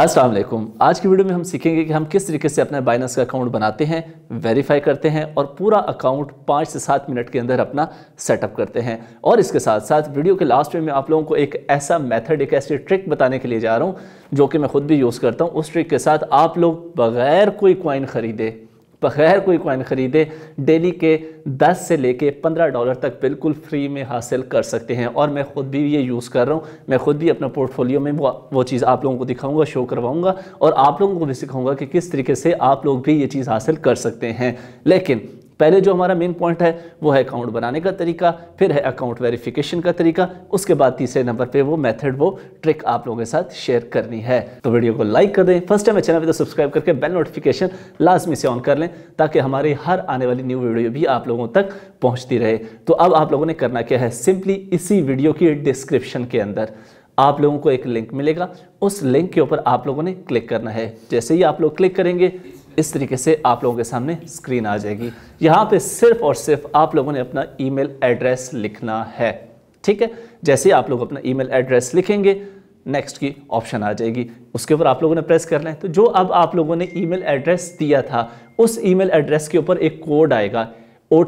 अस्सलाम वालेकुम आज की वीडियो में हम सीखेंगे कि हम किस तरीके से अपना बाइनेंस का अकाउंट बनाते हैं वेरीफाई करते हैं और पूरा अकाउंट पाँच से सात मिनट के अंदर अपना सेटअप करते हैं और इसके साथ साथ वीडियो के लास्ट में मैं आप लोगों को एक ऐसा मेथड एक ऐसी ट्रिक बताने के लिए जा रहा हूँ जो कि मैं खुद भी यूज़ करता हूँ उस ट्रिक के साथ आप लोग बगैर कोई क्वाइन ख़रीदे बगैर कोई कॉइन ख़रीदे डेली के 10 से लेके 15 डॉलर तक बिल्कुल फ्री में हासिल कर सकते हैं और मैं ख़ुद भी ये यूज़ कर रहा हूँ मैं ख़ुद भी अपना पोर्टफोलियो में वो, वो चीज़ आप लोगों को दिखाऊंगा शो करवाऊँगा और आप लोगों को भी सिखाऊंगा कि किस तरीके से आप लोग भी ये चीज़ हासिल कर सकते हैं लेकिन पहले जो हमारा मेन पॉइंट है वो है अकाउंट बनाने का तरीका फिर है अकाउंट वेरिफिकेशन का तरीका उसके बाद तीसरे नंबर पर वो मैथड वो ट्रिक आप लोगों के साथ शेयर करनी है तो वीडियो को लाइक कर दें फर्स्ट टाइम चैनल पर तो सब्सक्राइब करके बेल नोटिफिकेशन लाजमी से ऑन कर लें ताकि हमारी हर आने वाली न्यू वीडियो भी आप लोगों तक पहुंचती रहे तो अब आप लोगों ने करना क्या है सिंपली इसी वीडियो की डिस्क्रिप्शन के अंदर आप लोगों को एक लिंक मिलेगा उस लिंक के ऊपर आप लोगों ने क्लिक करना है जैसे ही आप लोग क्लिक करेंगे इस तरीके से आप लोगों के सामने स्क्रीन आ जाएगी यहाँ पे सिर्फ और सिर्फ आप लोगों ने अपना ईमेल एड्रेस लिखना है ठीक है जैसे आप लोग अपना ईमेल एड्रेस लिखेंगे नेक्स्ट की ऑप्शन आ जाएगी उसके ऊपर आप लोगों ने प्रेस करना है तो जो अब आप लोगों ने ईमेल एड्रेस दिया था उस ईमेल एड्रेस के ऊपर एक कोड आएगा ओ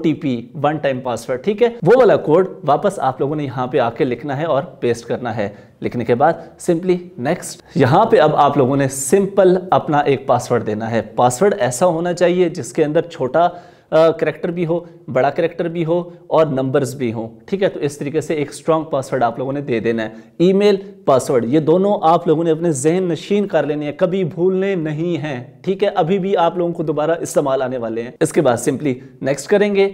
वन टाइम पासवर्ड ठीक है वो वाला कोड वापस आप लोगों ने यहाँ पे आके लिखना है और पेस्ट करना है लिखने के बाद सिंपली नेक्स्ट यहाँ पे अब आप लोगों ने सिंपल अपना एक पासवर्ड देना है पासवर्ड ऐसा होना चाहिए जिसके अंदर छोटा करेक्टर भी हो बड़ा करेक्टर भी हो और नंबर्स भी हो ठीक है तो इस तरीके से एक स्ट्रॉन्ग पासवर्ड आप लोगों ने दे देना है ईमेल पासवर्ड ये दोनों आप लोगों ने अपने जहन नशीन कर लेने हैं कभी भूलने नहीं हैं ठीक है अभी भी आप लोगों को दोबारा इस्तेमाल आने वाले हैं इसके बाद सिंपली नेक्स्ट करेंगे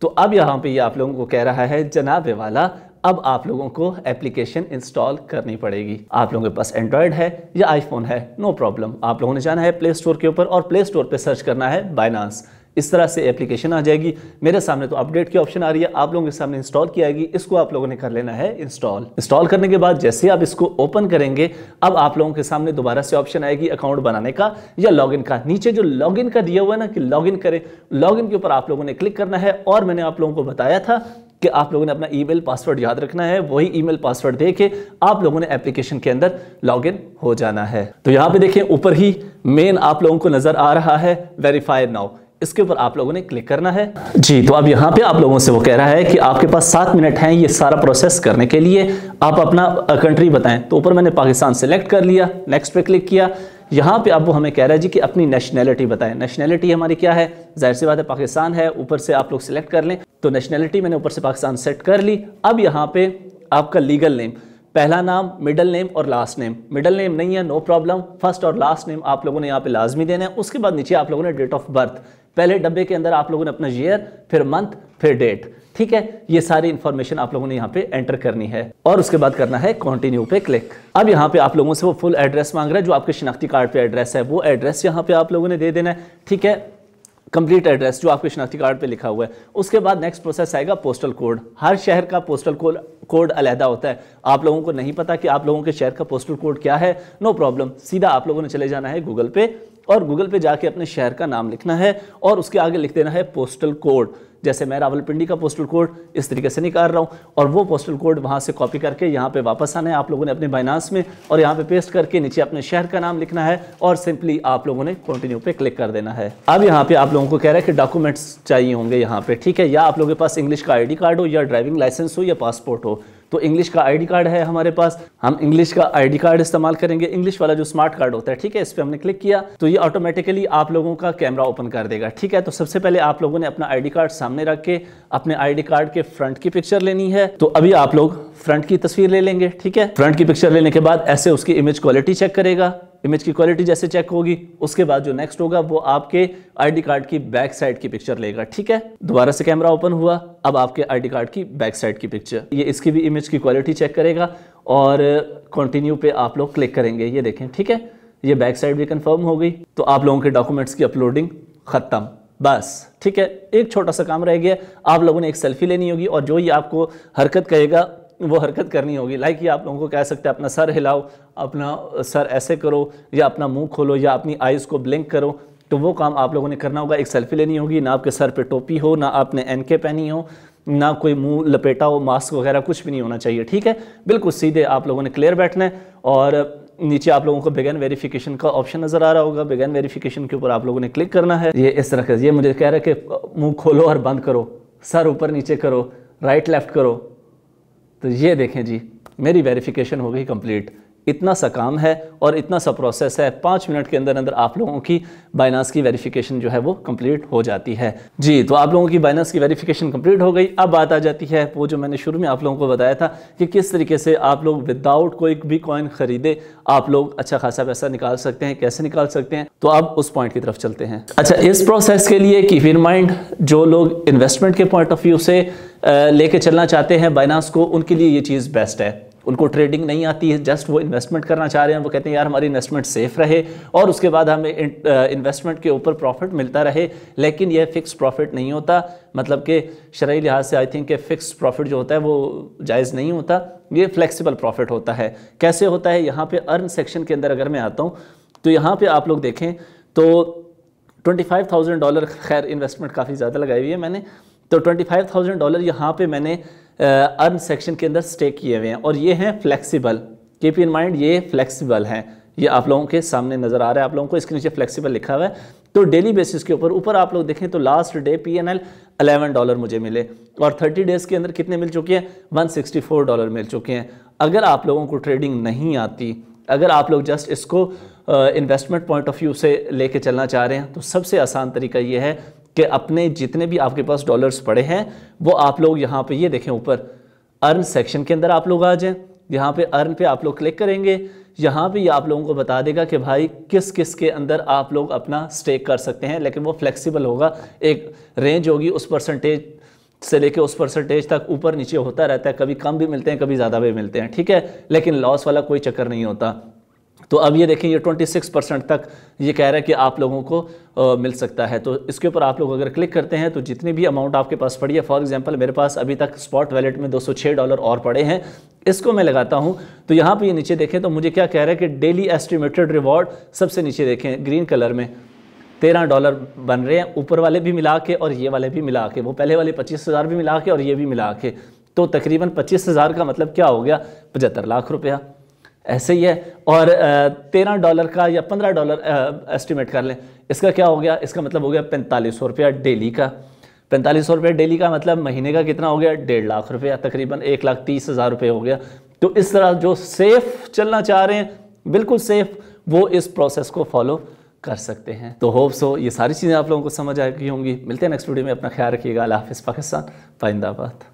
तो अब यहाँ पर ये आप लोगों को कह रहा है जनाबे वाला अब आप लोगों को एप्लीकेशन इंस्टॉल करनी पड़ेगी आप लोगों के पास एंड्रॉयड है या आईफोन है नो no प्रॉब्लम आप लोगों ने जाना है प्ले स्टोर के ऊपर और प्ले स्टोर पर सर्च करना है बाइनास इस तरह से एप्लीकेशन आ जाएगी मेरे सामने तो अपडेट की ऑप्शन आ रही है आप लोगों के सामने इंस्टॉल की आएगी इसको आप लोगों ने कर लेना है इंस्टॉल इंस्टॉल करने के बाद जैसे आप इसको ओपन करेंगे अब आप लोगों के सामने दोबारा से ऑप्शन आएगी अकाउंट बनाने का या लॉग का नीचे जो लॉग का दिया हुआ है ना कि लॉग करें लॉग के ऊपर आप लोगों ने क्लिक करना है और मैंने आप लोगों को बताया था कि आप लोगों ने अपना ईमेल पासवर्ड याद रखना है वही ईमेल पासवर्ड दे के आप लोगों ने एप्लीकेशन के अंदर लॉगिन हो जाना है तो यहाँ पे देखें ऊपर ही मेन आप लोगों को नजर आ रहा है वेरीफाई नाउ इसके ऊपर आप लोगों ने क्लिक करना है जी तो अब यहाँ पे आप लोगों से वो कह रहा है कि आपके पास सात मिनट हैं ये सारा प्रोसेस करने के लिए आप अपना कंट्री बताएं तो ऊपर मैंने पाकिस्तान सेलेक्ट कर लिया नेक्स्ट पे क्लिक किया यहाँ पे अब वो हमें कह रहा है जी कि अपनी नेशनैलिटी बताएं नेशनैलिटी हमारी क्या है जाहिर सी बात है पाकिस्तान है ऊपर से आप लोग सिलेक्ट कर लें तो नेशनैलिटी मैंने ऊपर से पाकिस्तान सेट कर ली अब यहाँ पे आपका लीगल नेम पहला नाम मिडल नेम और लास्ट नेम मिडल नेम नहीं है नो प्रॉब्लम फर्स्ट और लास्ट नेम आप लोगों ने यहाँ पे लाजमी देना है उसके बाद नीचे आप लोगों ने डेट ऑफ बर्थ पहले डब्बे के अंदर आप लोगों ने अपना ईयर फिर मंथ फिर डेट ठीक है ये सारी इन्फॉर्मेशन आप लोगों ने यहाँ पे एंटर करनी है और उसके बाद करना है कंटिन्यू पे क्लिक अब यहाँ पे आप लोगों से वो फुल एड्रेस मांग रहा है जो आपके शिनाख्ती कार्ड पे एड्रेस है वो एड्रेस यहाँ पे आप लोगों ने दे देना है ठीक है कंप्लीट एड्रेस जो आपके शनाख्ती कार्ड पे लिखा हुआ है उसके बाद नेक्स्ट प्रोसेस आएगा पोस्टल कोड हर शहर का पोस्टल कोड कोड अलहदा होता है आप लोगों को नहीं पता कि आप लोगों के शहर का पोस्टल कोड क्या है नो प्रॉब्लम सीधा आप लोगों ने चले जाना है गूगल पे और गूगल पे जाके अपने शहर का नाम लिखना है और उसके आगे लिख देना है पोस्टल कोड जैसे मैं रावलपिंडी का पोस्टल कोड इस तरीके से निकाल रहा हूँ और वो पोस्टल कोड वहाँ से कॉपी करके यहाँ पे वापस आना है आप लोगों ने अपने बाइनास में और यहाँ पे पेस्ट करके नीचे अपने शहर का नाम लिखना है और सिंपली आप लोगों ने कंटिन्यू पे क्लिक कर देना है अब यहाँ पे आप लोगों को कह रहा है कि डॉक्यूमेंट्स चाहिए होंगे यहाँ पे ठीक है या आप लोगों के पास इंग्लिश का आई कार्ड हो या ड्राइविंग लाइसेंस हो या पासपोर्ट हो तो इंग्लिश का आईडी कार्ड है हमारे पास हम इंग्लिश का आईडी कार्ड इस्तेमाल करेंगे इंग्लिश वाला जो स्मार्ट कार्ड होता है ठीक है इस पर हमने क्लिक किया तो ये ऑटोमेटिकली आप लोगों का कैमरा ओपन कर देगा ठीक है तो सबसे पहले आप लोगों ने अपना आई कार्ड सामने रख के अपने आई कार्ड के फ्रंट की पिक्चर लेनी है तो अभी आप लोग फ्रंट की तस्वीर ले लेंगे ठीक है फ्रंट की पिक्चर लेने के बाद ऐसे उसकी इमेज क्वालिटी चेक करेगा इमेज की क्वालिटी जैसे चेक होगी उसके बाद जो नेक्स्ट होगा वो आपके आईडी कार्ड की बैक साइड की पिक्चर लेगा ठीक है दोबारा से कैमरा ओपन हुआ अब आपके आईडी कार्ड की बैक साइड की पिक्चर ये इसकी भी इमेज की क्वालिटी चेक करेगा और कंटिन्यू पे आप लोग क्लिक करेंगे ये देखें ठीक है ये बैक साइड भी कंफर्म हो गई तो आप लोगों के डॉक्यूमेंट्स की अपलोडिंग ख़त्म बस ठीक है एक छोटा सा काम रह गया आप लोगों ने एक सेल्फी लेनी होगी और जो ये आपको हरकत कहेगा वो हरकत करनी होगी लाइक ये आप लोगों को कह सकते हैं अपना सर हिलाओ अपना सर ऐसे करो या अपना मुंह खोलो या अपनी आइज़ को ब्लिंक करो तो वो काम आप लोगों ने करना होगा एक सेल्फी लेनी होगी ना आपके सर पे टोपी हो ना आपने एनके पहनी हो ना कोई मुंह लपेटा हो मास्क वगैरह कुछ भी नहीं होना चाहिए ठीक है बिल्कुल सीधे आप लोगों ने क्लियर बैठना है और नीचे आप लोगों को बिगैन वेरिफिकेशन का ऑप्शन नज़र आ रहा होगा बिगैन वेरिफिकेशन के ऊपर आप लोगों ने क्लिक करना है ये इस तरह का ये मुझे कह रहा है कि मुँह खोलो और बंद करो सर ऊपर नीचे करो राइट लेफ्ट करो तो ये देखें जी मेरी वेरिफिकेशन हो गई कंप्लीट इतना सा काम है और इतना सा प्रोसेस है पाँच मिनट के अंदर अंदर आप लोगों की बाइनास की वेरिफिकेशन जो है वो कंप्लीट हो जाती है जी तो आप लोगों की बाइनास की वेरिफिकेशन कंप्लीट हो गई अब बात आ जाती है वो जो मैंने शुरू में आप लोगों को बताया था कि किस तरीके से आप लोग विदाउट कोई भी कॉइन खरीदे आप लोग अच्छा खासा पैसा निकाल सकते हैं कैसे निकाल सकते हैं तो अब उस पॉइंट की तरफ चलते हैं अच्छा इस प्रोसेस के लिए कीप इन माइंड जो लोग इन्वेस्टमेंट के पॉइंट ऑफ व्यू से लेके चलना चाहते हैं बाइनास को उनके लिए ये चीज़ बेस्ट है उनको ट्रेडिंग नहीं आती है जस्ट वो इन्वेस्टमेंट करना चाह रहे हैं वो कहते हैं यार हमारी इन्वेस्टमेंट सेफ रहे और उसके बाद हमें इन्वेस्टमेंट uh, के ऊपर प्रॉफिट मिलता रहे लेकिन यह फ़िक्स प्रॉफिट नहीं होता मतलब कि शरा लिहाज से आई थिंक ये फ़िक्स प्रॉफिट जो होता है वो जायज़ नहीं होता ये फ्लैक्सीबल प्रॉफिट होता है कैसे होता है यहाँ पर अर्न सेक्शन के अंदर अगर मैं आता हूँ तो यहाँ पर आप लोग देखें तो ट्वेंटी फाइव थाउजेंड डॉलर खैर इन्वेस्टमेंट काफ़ी ज़्यादा लगाई हुई है मैंने तो ट्वेंटी फाइव थाउजेंड डॉलर यहाँ पर मैंने अर्न सेक्शन के अंदर स्टे किए हुए हैं और ये हैं फ्लेक्सिबल कीप इन माइंड ये फ्लेक्सिबल हैं ये आप लोगों के सामने नज़र आ रहा है आप लोगों को इसके नीचे फ्लेक्सिबल लिखा हुआ है तो डेली बेसिस के ऊपर ऊपर आप लोग देखें तो last day P N L eleven dollar मुझे मिले और थर्टी डेज़ के अंदर कितने मिल चुके हैं वन सिक्सटी फोर डॉलर मिल चुके हैं अगर आप लोगों को ट्रेडिंग नहीं आती अगर आप लोग जस्ट इसको इन्वेस्टमेंट पॉइंट ऑफ व्यू से लेके चलना चाह रहे हैं तो सबसे आसान तरीका ये है कि अपने जितने भी आपके पास डॉलर्स पड़े हैं वो आप लोग यहाँ पे ये देखें ऊपर अर्न सेक्शन के अंदर आप लोग आ जाएं यहाँ पे अर्न पे आप लोग क्लिक करेंगे यहाँ पे ये आप लोगों को बता देगा कि भाई किस किस के अंदर आप लोग अपना स्टेक कर सकते हैं लेकिन वो फ्लेक्सिबल होगा एक रेंज होगी उस परसेंटेज से लेके उस परसेंटेज तक ऊपर नीचे होता रहता है कभी कम भी मिलते हैं कभी ज़्यादा भी मिलते हैं ठीक है लेकिन लॉस वाला कोई चक्कर नहीं होता तो अब ये देखें ये 26 परसेंट तक ये कह रहा है कि आप लोगों को आ, मिल सकता है तो इसके ऊपर आप लोग अगर क्लिक करते हैं तो जितनी भी अमाउंट आपके पास पड़ी है फॉर एग्जांपल मेरे पास अभी तक स्पॉट वैलेट में 206 डॉलर और पड़े हैं इसको मैं लगाता हूं तो यहाँ पर ये नीचे देखें तो मुझे क्या कह रहा है कि डेली एस्टिमेटेड रिवॉर्ड सबसे नीचे देखें ग्रीन कलर में तेरह डॉलर बन रहे हैं ऊपर वाले भी मिला के और ये वाले भी मिला के वो पहले वाले पच्चीस हज़ार भी मिला के और ये भी मिला के तो तकरीबन पच्चीस हज़ार का मतलब क्या हो गया पचहत्तर लाख रुपया ऐसे ही है और तेरह डॉलर का या पंद्रह डॉलर एस्टिमेट कर लें इसका क्या हो गया इसका मतलब हो गया पैंतालीस सौ रुपया डेली का पैंतालीस सौ रुपया डेली का मतलब महीने का कितना हो गया डेढ़ लाख रुपया तकरीबन एक लाख तीस हज़ार रुपये हो गया तो इस तरह जो सेफ चलना चाह रहे हैं बिल्कुल सेफ वो इस प्रोसेस को फॉलो कर सकते हैं तो होप सो ये सारी चीज़ें आप लोगों को समझ आ गई होंगी मिलते हैं नेक्स्ट वीडियो में अपना ख्याल रखिएगा अला हाफ़ पाकिस्तान पाइंदाबाद